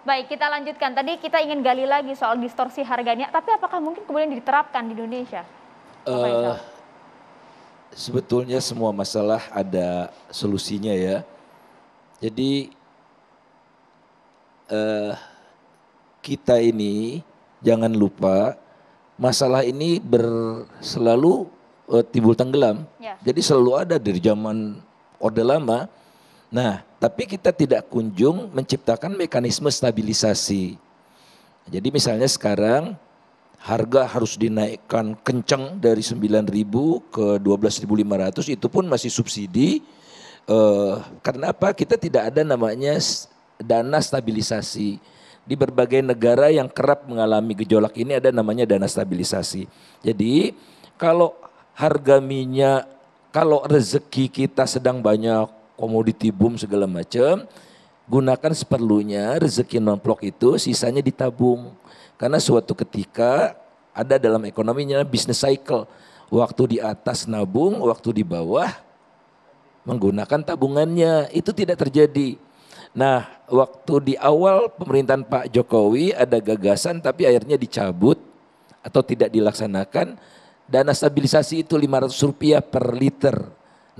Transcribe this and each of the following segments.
Baik, kita lanjutkan. Tadi kita ingin gali lagi soal distorsi harganya, tapi apakah mungkin kemudian diterapkan di Indonesia? Uh, sebetulnya semua masalah ada solusinya ya. Jadi uh, kita ini jangan lupa masalah ini ber, selalu uh, eh, timbul tenggelam. Yeah. Jadi selalu ada dari zaman Orde Lama. Nah, tapi kita tidak kunjung menciptakan mekanisme stabilisasi. Jadi misalnya sekarang harga harus dinaikkan kencang dari 9.000 ke 12.500 itu pun masih subsidi. Eh, karena apa? Kita tidak ada namanya dana stabilisasi. Di berbagai negara yang kerap mengalami gejolak ini ada namanya dana stabilisasi. Jadi kalau harga minyak, kalau rezeki kita sedang banyak, komoditi boom segala macam, gunakan seperlunya rezeki non itu, sisanya ditabung. Karena suatu ketika ada dalam ekonominya bisnis cycle. Waktu di atas nabung, waktu di bawah menggunakan tabungannya. Itu tidak terjadi. Nah, waktu di awal pemerintahan Pak Jokowi ada gagasan tapi akhirnya dicabut atau tidak dilaksanakan dana stabilisasi itu 500 rupiah per liter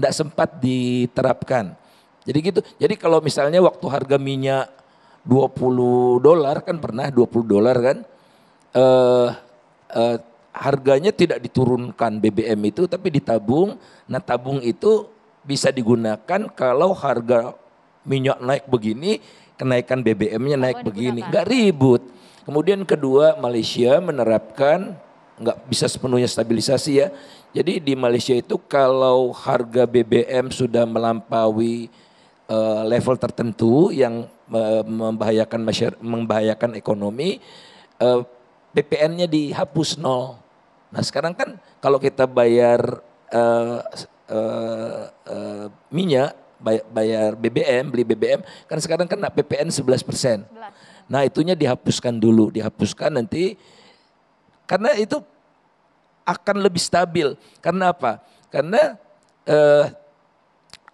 tidak sempat diterapkan. Jadi gitu. Jadi kalau misalnya waktu harga minyak 20 dolar kan pernah 20 dolar kan eh, eh, harganya tidak diturunkan BBM itu tapi ditabung. Nah, tabung itu bisa digunakan kalau harga minyak naik begini, kenaikan BBM-nya naik begini, nggak ribut. Kemudian kedua, Malaysia menerapkan nggak bisa sepenuhnya stabilisasi ya. Jadi di Malaysia itu kalau harga BBM sudah melampaui uh, level tertentu yang uh, membahayakan masyarakat, membahayakan ekonomi, uh, eh, PPN-nya dihapus nol. Nah sekarang kan kalau kita bayar uh, uh, uh, minyak, bayar, BBM, beli BBM, kan sekarang kan PPN 11 persen. Nah itunya dihapuskan dulu, dihapuskan nanti karena itu akan lebih stabil. Karena apa? Karena eh,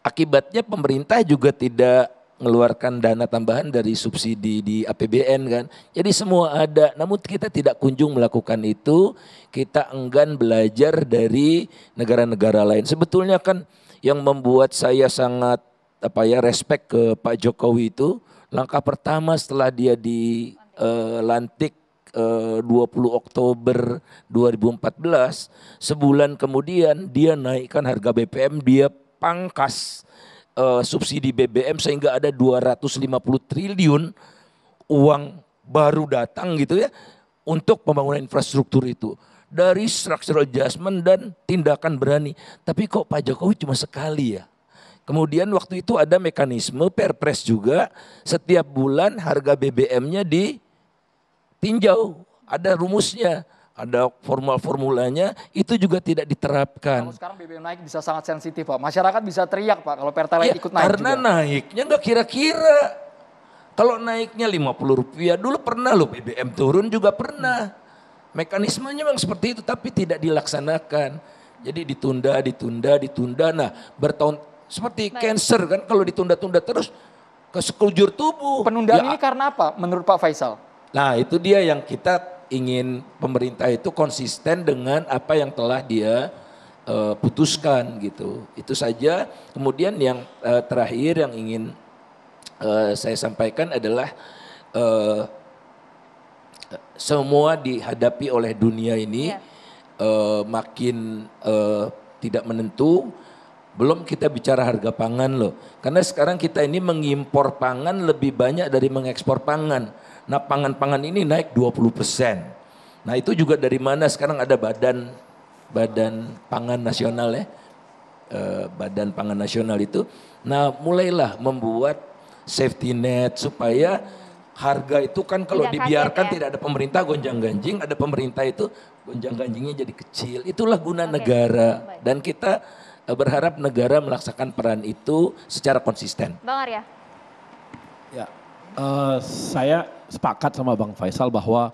akibatnya pemerintah juga tidak mengeluarkan dana tambahan dari subsidi di APBN kan. Jadi semua ada, namun kita tidak kunjung melakukan itu, kita enggan belajar dari negara-negara lain. Sebetulnya kan yang membuat saya sangat apa ya respect ke Pak Jokowi itu langkah pertama setelah dia dilantik eh, 20 eh, Oktober 2014, sebulan kemudian dia naikkan harga BBM, dia pangkas eh, subsidi BBM sehingga ada 250 triliun uang baru datang gitu ya untuk pembangunan infrastruktur itu dari structural adjustment dan tindakan berani. Tapi kok Pak Jokowi cuma sekali ya? Kemudian waktu itu ada mekanisme perpres juga setiap bulan harga BBM-nya di tinjau, ada rumusnya, ada formal-formulanya, itu juga tidak diterapkan. Kalau sekarang BBM naik bisa sangat sensitif Pak, masyarakat bisa teriak Pak kalau Pertalite ya, ikut naik Karena juga. naiknya enggak kira-kira. Kalau naiknya 50 rupiah, dulu pernah loh BBM turun juga pernah. Mekanismenya memang seperti itu, tapi tidak dilaksanakan. Jadi ditunda, ditunda, ditunda. Nah bertahun, seperti naik. cancer kan kalau ditunda-tunda terus ke sekujur tubuh. Penundaan ya, ini karena apa menurut Pak Faisal? Nah itu dia yang kita ingin pemerintah itu konsisten dengan apa yang telah dia uh, putuskan gitu. Itu saja. Kemudian yang uh, terakhir yang ingin uh, saya sampaikan adalah uh, semua dihadapi oleh dunia ini yeah. Iya. uh, makin uh, tidak menentu. Belum kita bicara harga pangan loh. Karena sekarang kita ini mengimpor pangan lebih banyak dari mengekspor pangan. Nah pangan-pangan ini naik 20 persen. Nah itu juga dari mana sekarang ada badan badan pangan nasional ya. Eh, badan pangan nasional itu. Nah mulailah membuat safety net supaya harga itu kan kalau tidak dibiarkan kaget, ya? tidak ada pemerintah gonjang ganjing, ada pemerintah itu gonjang ganjingnya jadi kecil. Itulah guna okay. negara dan kita eh, berharap negara melaksanakan peran itu secara konsisten. Bang Arya. Ya, Eh, saya sepakat sama Bang Faisal bahwa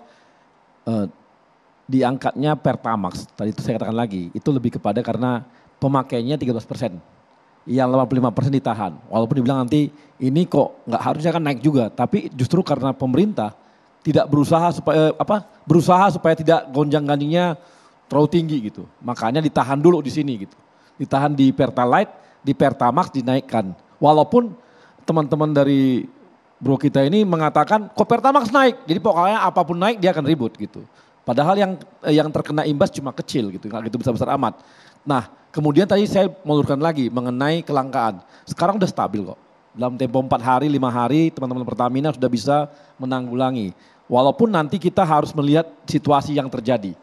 uh, diangkatnya Pertamax, tadi itu saya katakan lagi, itu lebih kepada karena pemakainya 13 persen. Yang 85 persen ditahan. Walaupun dibilang nanti ini kok nggak harusnya kan naik juga. Tapi justru karena pemerintah tidak berusaha supaya eh, apa berusaha supaya tidak gonjang ganjingnya terlalu tinggi gitu. Makanya ditahan dulu di sini gitu. Ditahan di Pertalite, di Pertamax dinaikkan. Walaupun teman-teman dari bro kita ini mengatakan Pertamax naik. Jadi pokoknya apapun naik dia akan ribut gitu. Padahal yang eh, yang terkena imbas cuma kecil gitu, nggak gitu besar-besar amat. Nah, kemudian tadi saya meluruskan lagi mengenai kelangkaan. Sekarang udah stabil kok. Dalam tempo 4 hari, 5 hari teman-teman Pertamina sudah bisa menanggulangi. Walaupun nanti kita harus melihat situasi yang terjadi.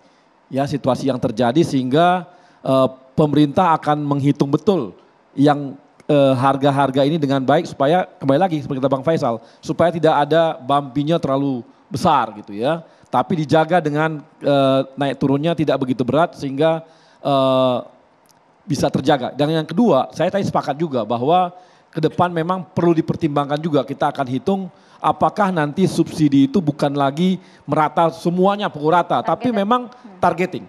Ya, situasi yang terjadi sehingga uh, pemerintah akan menghitung betul yang Eh, harga-harga ini dengan baik supaya kembali lagi seperti kata Bang Faisal supaya tidak ada bampinya terlalu besar gitu ya tapi dijaga dengan uh, naik turunnya tidak begitu berat sehingga uh, bisa terjaga dan yang kedua saya tadi sepakat juga bahwa ke depan memang perlu dipertimbangkan juga kita akan hitung apakah nanti subsidi itu bukan lagi merata semuanya pukul rata tapi memang hmm. targeting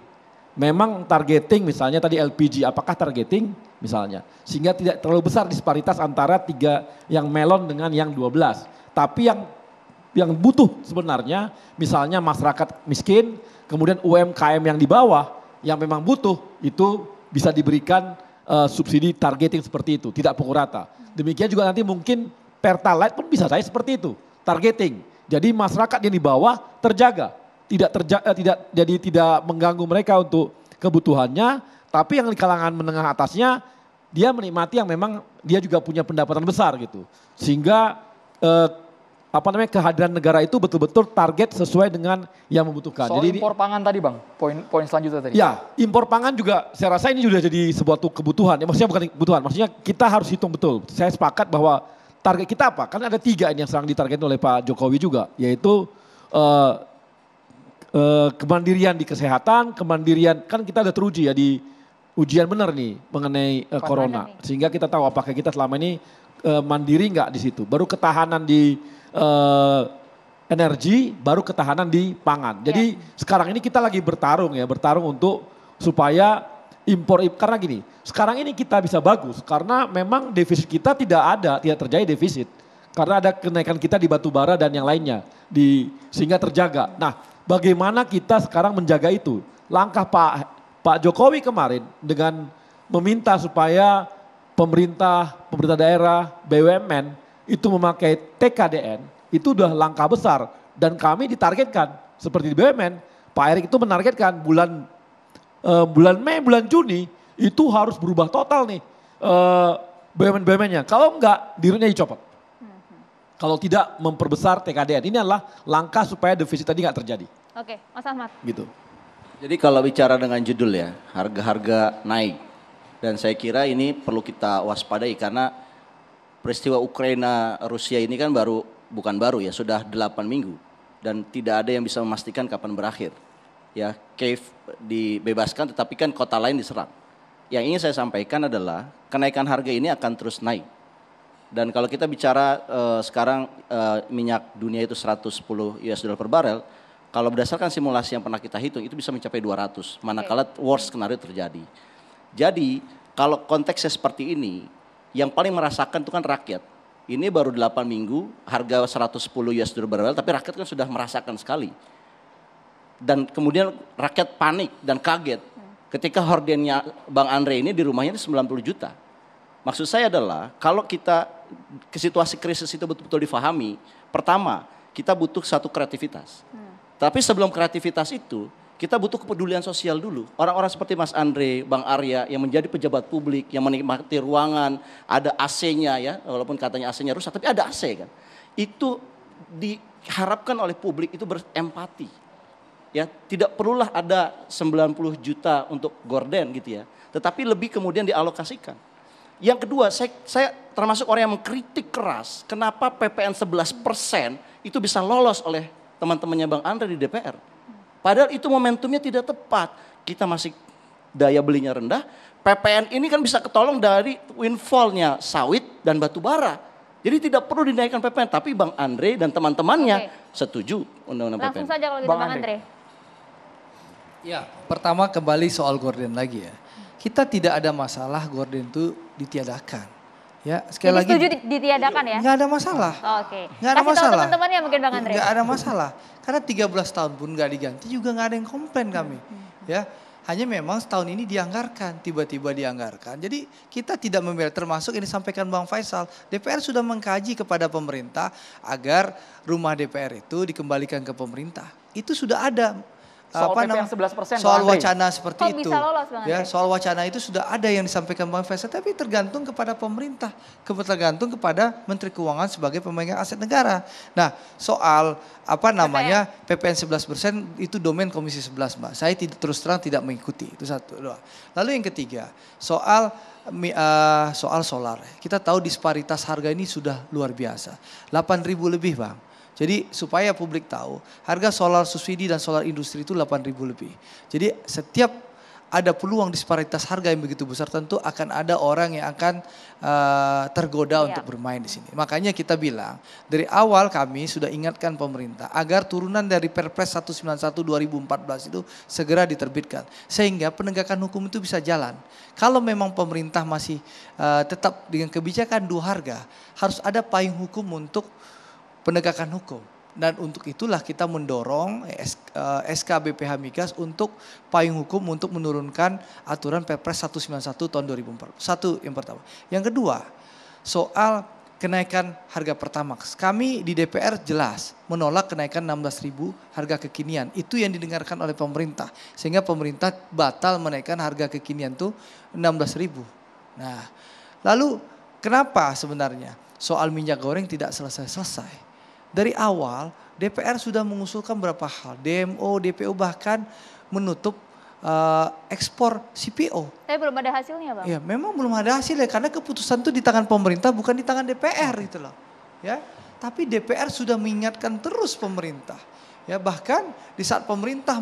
memang targeting misalnya tadi LPG apakah targeting misalnya sehingga tidak terlalu besar disparitas antara tiga yang melon dengan yang 12 tapi yang yang butuh sebenarnya misalnya masyarakat miskin kemudian UMKM yang di bawah yang memang butuh itu bisa diberikan uh, subsidi targeting seperti itu tidak pukul rata demikian juga nanti mungkin Pertalite pun bisa saya seperti itu targeting jadi masyarakat yang di bawah terjaga tidak terja, eh, tidak jadi tidak mengganggu mereka untuk kebutuhannya, tapi yang di kalangan menengah atasnya dia menikmati yang memang dia juga punya pendapatan besar gitu. Sehingga eh, apa namanya kehadiran negara itu betul-betul target sesuai dengan yang membutuhkan. Soal jadi impor ini, pangan tadi bang, poin poin selanjutnya tadi. Ya, impor pangan juga saya rasa ini sudah jadi sebuah kebutuhan. Ya, maksudnya bukan kebutuhan, maksudnya kita harus hitung betul. Saya sepakat bahwa target kita apa? Karena ada tiga ini yang sedang ditargetin oleh Pak Jokowi juga, yaitu uh, Eh, kemandirian di kesehatan, kemandirian kan kita ada teruji ya di ujian benar nih mengenai uh, corona, sehingga kita tahu apakah kita selama ini uh, mandiri nggak di situ. Baru ketahanan di uh, energi, baru ketahanan di pangan. Iya. Jadi yeah. sekarang ini kita lagi bertarung ya, bertarung untuk supaya impor karena gini, sekarang ini kita bisa bagus karena memang defisit kita tidak ada, tidak terjadi defisit karena ada kenaikan kita di batu bara dan yang lainnya di sehingga terjaga. Nah, Bagaimana kita sekarang menjaga itu? Langkah Pak Pak Jokowi kemarin dengan meminta supaya pemerintah, pemerintah daerah, BUMN itu memakai TKDN itu sudah langkah besar dan kami ditargetkan seperti di BUMN Pak Erick itu menargetkan bulan uh, bulan Mei bulan Juni itu harus berubah total nih uh, eh, BUMN BUMN-nya kalau enggak dirinya dicopot kalau tidak memperbesar TKDN. Ini adalah langkah supaya defisit tadi nggak terjadi. Oke, Mas Ahmad. Gitu. Jadi kalau bicara dengan judul ya, harga-harga naik. Dan saya kira ini perlu kita waspadai karena peristiwa Ukraina Rusia ini kan baru bukan baru ya, sudah 8 minggu dan tidak ada yang bisa memastikan kapan berakhir. Ya, Kiev dibebaskan tetapi kan kota lain diserang. Yang ingin saya sampaikan adalah kenaikan harga ini akan terus naik dan kalau kita bicara uh, sekarang uh, minyak dunia itu 110 US dollar per barrel, kalau berdasarkan simulasi yang pernah kita hitung itu bisa mencapai 200 manakala okay. worst skenario terjadi. Jadi, kalau konteksnya seperti ini, yang paling merasakan itu kan rakyat. Ini baru 8 minggu, harga 110 US dollar per barrel, tapi rakyat kan sudah merasakan sekali. Dan kemudian rakyat panik dan kaget hmm. ketika hordennya Bang Andre ini di rumahnya itu 90 juta Maksud saya adalah kalau kita ke situasi krisis itu betul-betul difahami, pertama kita butuh satu kreativitas. Hmm. Tapi sebelum kreativitas itu, kita butuh kepedulian sosial dulu. Orang-orang seperti Mas Andre, Bang Arya yang menjadi pejabat publik, yang menikmati ruangan, ada AC-nya ya, walaupun katanya AC-nya rusak, tapi ada AC kan. Itu diharapkan oleh publik itu berempati. Ya, tidak perlulah ada 90 juta untuk gorden gitu ya, tetapi lebih kemudian dialokasikan yang kedua, saya, saya termasuk orang yang mengkritik keras kenapa PPN 11 persen itu bisa lolos oleh teman-temannya Bang Andre di DPR. Padahal itu momentumnya tidak tepat. Kita masih daya belinya rendah. PPN ini kan bisa ketolong dari windfallnya sawit dan batu bara. Jadi tidak perlu dinaikkan PPN. Tapi Bang Andre dan teman-temannya okay. setuju undang-undang PPN. Langsung saja kalau gitu Bang, Bang Andre. Andre. Ya, pertama kembali soal gorden lagi ya. Kita tidak ada masalah gorden itu ditiadakan. Ya, sekali Jadi lagi. setuju ditiadakan ya? Enggak ada masalah. Oh, Oke. Okay. Enggak ada masalah. teman-teman ya mungkin Bang Andre. Enggak ada masalah. Karena 13 tahun pun enggak diganti juga enggak ada yang komplain kami. Ya. Hanya memang setahun ini dianggarkan, tiba-tiba dianggarkan. Jadi kita tidak memilih termasuk ini sampaikan Bang Faisal, DPR sudah mengkaji kepada pemerintah agar rumah DPR itu dikembalikan ke pemerintah. Itu sudah ada soal apa PP yang 11 persen soal wacana seperti Kok itu bisa ya soal wacana itu sudah ada yang disampaikan Bang Faisal tapi tergantung kepada pemerintah tergantung kepada Menteri Keuangan sebagai pemegang aset negara nah soal apa namanya PPN, PPN 11 persen itu domain Komisi 11 Mbak saya tidak terus terang tidak mengikuti itu satu dua lalu yang ketiga soal eh, soal solar kita tahu disparitas harga ini sudah luar biasa 8.000 lebih Bang jadi supaya publik tahu, harga solar subsidi dan solar industri itu 8.000 lebih. Jadi setiap ada peluang disparitas harga yang begitu besar tentu akan ada orang yang akan uh, tergoda ya. untuk bermain di sini. Makanya kita bilang dari awal kami sudah ingatkan pemerintah agar turunan dari Perpres 191 2014 itu segera diterbitkan sehingga penegakan hukum itu bisa jalan. Kalau memang pemerintah masih uh, tetap dengan kebijakan dua harga, harus ada payung hukum untuk penegakan hukum. Dan untuk itulah kita mendorong eh, SK eh, BPH Migas untuk payung hukum untuk menurunkan aturan Perpres 191 tahun 2004. Satu yang pertama. Yang kedua, soal kenaikan harga Pertamax. Kami di DPR jelas menolak kenaikan 16.000 harga kekinian. Itu yang didengarkan oleh pemerintah. Sehingga pemerintah batal menaikkan harga kekinian tuh 16.000. Nah, lalu kenapa sebenarnya soal minyak goreng tidak selesai-selesai? dari awal DPR sudah mengusulkan berapa hal, DMO, DPO bahkan menutup uh, ekspor CPO. Tapi belum ada hasilnya, Bang. Ya, memang belum ada hasilnya karena keputusan itu di tangan pemerintah bukan di tangan DPR gitu loh. Ya. Tapi DPR sudah mengingatkan terus pemerintah. Ya, bahkan di saat pemerintah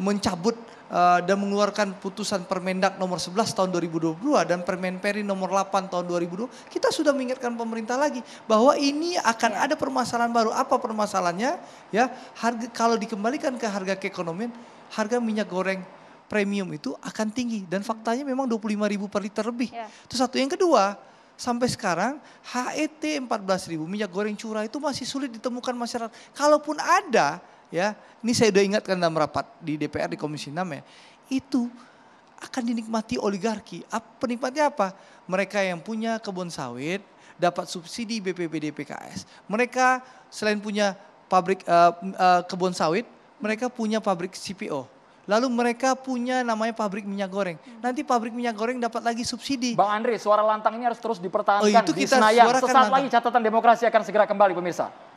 mencabut Eh, dan mengeluarkan putusan Permendak nomor 11 tahun 2022 dan Permenperi nomor 8 tahun 2002, kita sudah mengingatkan pemerintah lagi bahwa ini akan ya. ada permasalahan baru. Apa permasalahannya? Ya, harga kalau dikembalikan ke harga keekonomian, harga minyak goreng premium itu akan tinggi dan faktanya memang 25.000 per liter lebih. Ya. Itu satu. Yang kedua, sampai sekarang HET 14.000 minyak goreng curah itu masih sulit ditemukan masyarakat. Kalaupun ada, ya ini saya udah ingatkan dalam rapat di DPR di Komisi 6 ya itu akan dinikmati oligarki Apa, penikmatnya apa mereka yang punya kebun sawit dapat subsidi BPBD PKS mereka selain punya pabrik uh, uh, kebun sawit mereka punya pabrik CPO Lalu mereka punya namanya pabrik minyak goreng. Nanti pabrik minyak goreng dapat lagi subsidi. Bang Andre, suara lantangnya harus terus dipertahankan oh, itu kita di Senayan. Sesaat lagi catatan demokrasi akan segera kembali pemirsa.